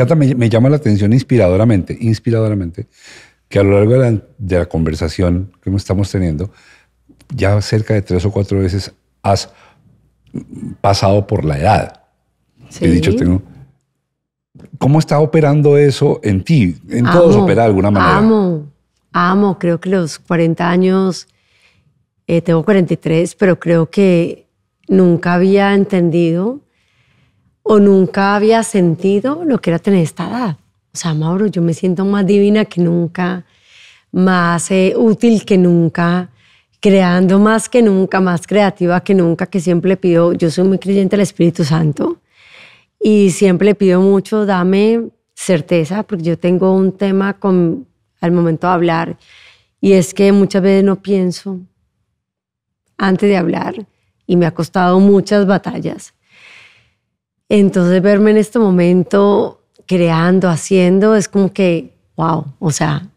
Cata me, me, llama la atención inspiradoramente, inspiradoramente, que a lo largo de la, conversación que estamos teniendo, ya cerca de tres o cuatro veces has pasado por la edad. Sí. He dicho, tengo, ¿Cómo está operando eso en ti? En todos opera de alguna manera. Amo, amo. Creo que los 40 años, eh, tengo 43, pero creo que nunca había entendido o nunca había sentido lo que era tener esta edad. O sea, Mauro, yo me siento más divina que nunca, más eh, útil que nunca, creando más que nunca, más creativa que nunca, que siempre le pido, yo soy muy creyente al Espíritu Santo y siempre le pido mucho, dame certeza, porque yo tengo un tema con, al momento de hablar y es que muchas veces no pienso antes de hablar y me ha costado muchas batallas entonces verme en este momento creando, haciendo, es como que, wow, o sea,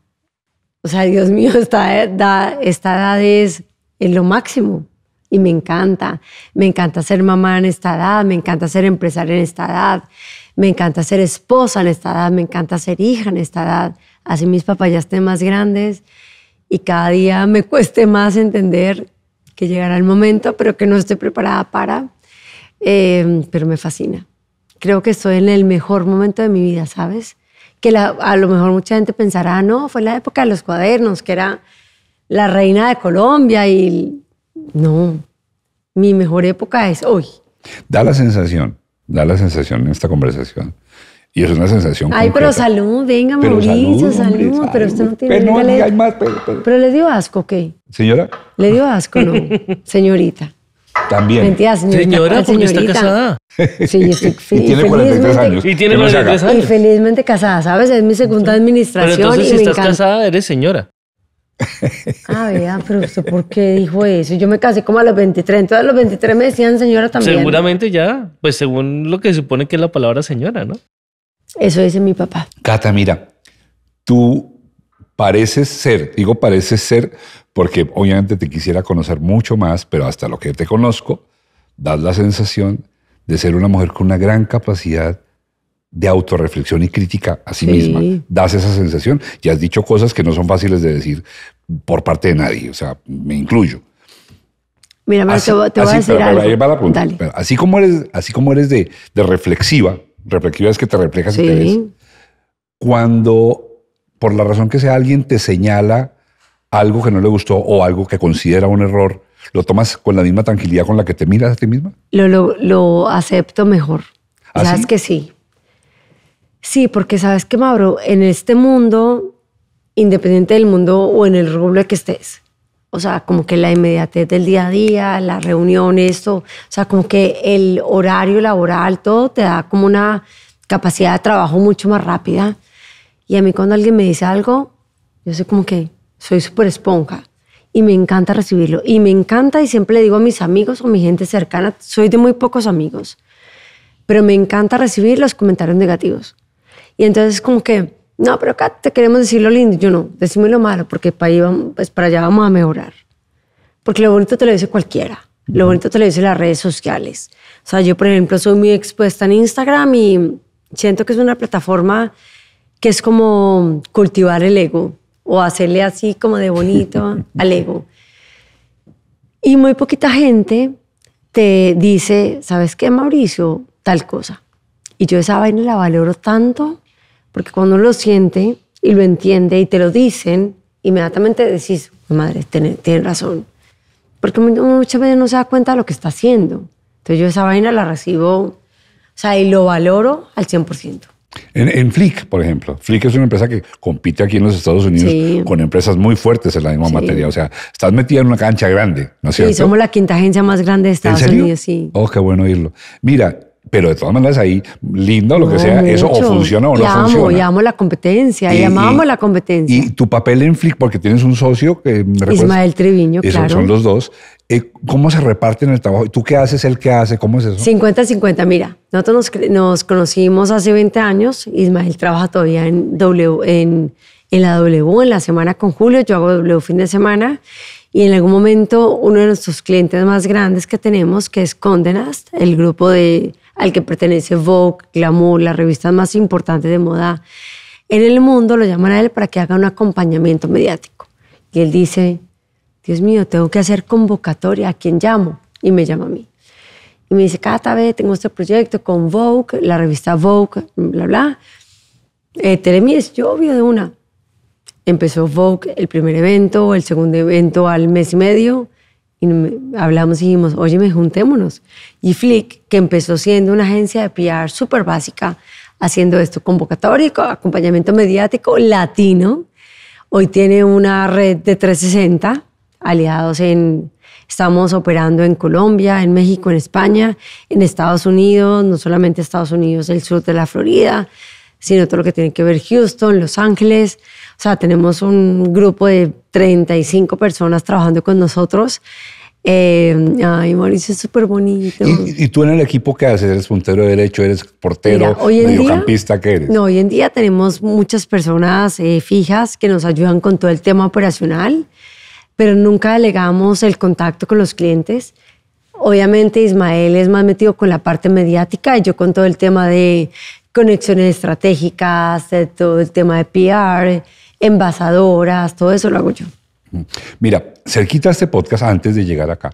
o sea, Dios mío, esta edad, esta edad es, lo máximo y me encanta. Me encanta ser mamá en esta edad, me encanta ser empresaria en esta edad, me encanta ser esposa en esta edad, me encanta ser hija en esta edad. Así mis papás ya estén más grandes y cada día me cueste más entender que llegará el momento, pero que no estoy preparada para. Em, pero me fascina. Creo que estoy en el mejor momento de mi vida, ¿sabes? Que a lo mejor mucha gente pensará, no, fue la época de los cuadernos, que era la reina de Colombia y no, mi mejor época es hoy. Da la sensación, da la sensación en esta conversación. Y es una sensación. Ay, pero salud, venga, pero Mauricio, salud, pero usted no tiene. Pero le, le dio asco, ¿qué? Señora. Le dio asco, no, señorita. También. Mentira, señora, cómo está casada. Sí, yo estoy y tiene 43 años. Y tiene años. Y felizmente casada, ¿sabes? Es mi segunda administración. Pero entonces, si estás casada, eres señora. Ah, vea, pero usted por qué dijo eso. Yo me casé como a los 23, entonces a los 23 me decían señora también. Seguramente ya, pues según lo que supone que es la palabra señora, ¿no? Eso dice mi papá. Cata, mira, tú Pareces ser, digo parece ser, porque obviamente te quisiera conocer mucho más, pero hasta lo que te conozco, das la sensación de ser una mujer con una gran capacidad de autorreflexión y crítica a sí, misma. Das esa sensación y has dicho cosas que no son fáciles de decir por parte de nadie, o sea, me incluyo. Mira, te, voy a decir algo. Así como eres, así como eres de, reflexiva, reflexiva es que te reflejas y te ves. Cuando por la razón que sea, alguien te señala algo que no le gustó o algo que considera un error, ¿lo tomas con la misma tranquilidad con la que te miras a ti misma? Lo, acepto mejor. ¿Ah, sabes que sí. Sí, porque sabes que, Mauro, en este mundo, independiente del mundo o en el rublo que estés, o sea, como que la inmediatez del día a día, la reunión, esto, o sea, como que el horario laboral, todo te da como una capacidad de trabajo mucho más rápida. Y a mí cuando alguien me dice algo, yo sé como que soy súper esponja y me encanta recibirlo. Y me encanta y siempre le digo a mis amigos o mi gente cercana, soy de muy pocos amigos, pero me encanta recibir los comentarios negativos. Y entonces como que, no, pero acá te queremos decir lo lindo. Yo no, decime lo malo porque para, vamos, pues para allá vamos a mejorar. Porque lo bonito te lo dice cualquiera. Lo bonito te lo dice las redes sociales. O sea, yo, por ejemplo, soy muy expuesta en Instagram y siento que es una plataforma que es como cultivar el ego o hacerle así como de bonito al ego. Y muy poquita gente te dice, ¿sabes qué, Mauricio? Tal cosa. Y yo esa vaina la valoro tanto porque cuando lo siente y lo entiende y te lo dicen, inmediatamente decís, madre, tienes razón. Porque muchas veces no se da cuenta de lo que está haciendo. Entonces yo esa vaina la recibo, o sea, y lo valoro al 100%. En, Flick, por ejemplo. Flick es una empresa que compite aquí en los Estados Unidos con empresas muy fuertes en la misma materia. O sea, estás metida en una cancha grande, ¿no es sí, cierto? somos la quinta agencia más grande de Estados Unidos, sí. Oh, qué bueno oírlo. Mira, pero de todas maneras ahí, lindo, lo que sea, eso o funciona o no funciona. la competencia, y, la competencia. Y tu papel en Flick, porque tienes un socio que me Ismael Triviño, claro. Son los dos. Eh, ¿Cómo se reparten el trabajo? y ¿Tú qué haces, el qué hace? ¿Cómo es eso? 50-50, mira, nosotros nos, conocimos hace 20 años, Ismael trabaja todavía en, w, en, en la W, en la semana con Julio, yo hago W fin de semana, y en algún momento uno de nuestros clientes más grandes que tenemos, que es Condenast, el grupo de al que pertenece Vogue, Glamour, las revistas más importantes de moda en el mundo, lo llaman a él para que haga un acompañamiento mediático. Y él dice, Dios mío, tengo que hacer convocatoria, ¿a quien llamo? Y me llama a mí. Y me dice, cada vez tengo este proyecto con Vogue, la revista Vogue, bla, bla. Eh, Telemies, yo obvio de una. Empezó Vogue el primer evento, el segundo evento al mes y medio, y hablamos y dijimos, oye, me juntémonos. Y Flick, que empezó siendo una agencia de PR súper básica, haciendo esto, convocatorio, acompañamiento mediático latino, hoy tiene una red de 360 aliados en, estamos operando en Colombia, en México, en España, en Estados Unidos, no solamente Estados Unidos, el sur de la Florida, sino todo lo que tiene que ver Houston, Los Ángeles. O sea, tenemos un grupo de 35 personas trabajando con nosotros. Eh, ay, Mauricio, es súper bonito. ¿Y, tú en el equipo qué haces? ¿Eres puntero derecho? ¿Eres portero? Mira, hoy ¿Qué eres? No, hoy en día tenemos muchas personas eh, fijas que nos ayudan con todo el tema operacional, pero nunca delegamos el contacto con los clientes. Obviamente Ismael es más metido con la parte mediática y yo con todo el tema de conexiones estratégicas, todo el tema de PR, envasadoras, todo eso lo hago yo. Mira, cerquita este podcast, antes de llegar acá,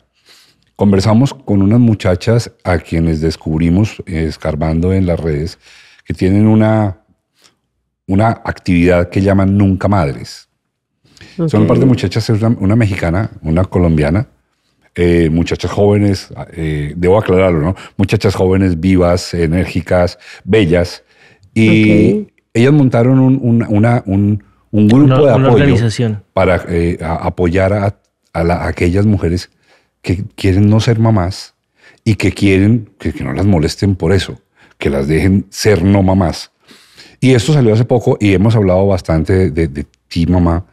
conversamos con unas muchachas a quienes descubrimos escarbando en las redes que tienen una, una actividad que llaman Nunca Madres. Son un par de muchachas, una mexicana, una colombiana, eh, muchachas jóvenes, ah, eh, debo aclararlo, ¿no? Muchachas jóvenes, vivas, enérgicas, bellas. Y ellas montaron un, un, grupo de apoyo para eh, apoyar a, aquellas mujeres que quieren no ser mamás y que quieren que, no las molesten por eso, que las dejen ser no mamás. Y esto salió hace poco y hemos hablado bastante de ti, mamá,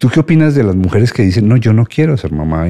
¿Tú qué opinas de las mujeres que dicen, no, yo no quiero ser mamá?